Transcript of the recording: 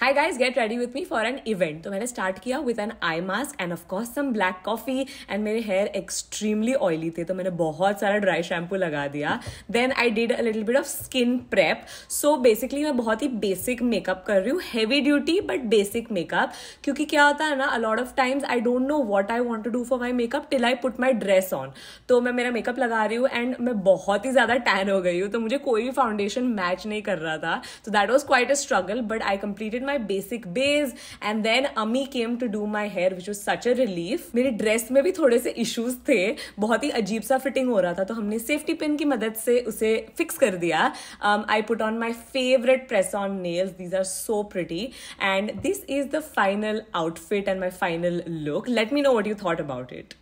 high guys get ready with me for an event तो मैंने start किया with an eye mask and of course some black coffee and मेरे hair extremely oily थे तो मैंने बहुत सारा ड्राई शैम्पू लगा दिया then I did a little bit of skin prep so basically मैं बहुत ही बेसिक मेकअप कर रही हूँ heavy duty but basic makeup क्योंकि क्या होता है ना a lot of times I don't know what I want to do for my makeup till I put my dress on तो मैं मेरा मेकअप लगा रही हूँ एंड मैं बहुत ही ज़्यादा टैन हो गई हूँ तो मुझे कोई भी फाउंडेशन मैच नहीं कर रहा था तो that was quite a struggle but I completed my basic base and then I came to do my hair which was such a relief मेरे ड्रेस में भी थोड़े से इश्यूज थे बहुत ही अजीब सा फिटिंग हो रहा था तो हमने सेफ्टी पिन की मदद से उसे फिक्स कर दिया I put on my favourite press on nails these are so pretty and this is the final outfit and my final look let me know what you thought about it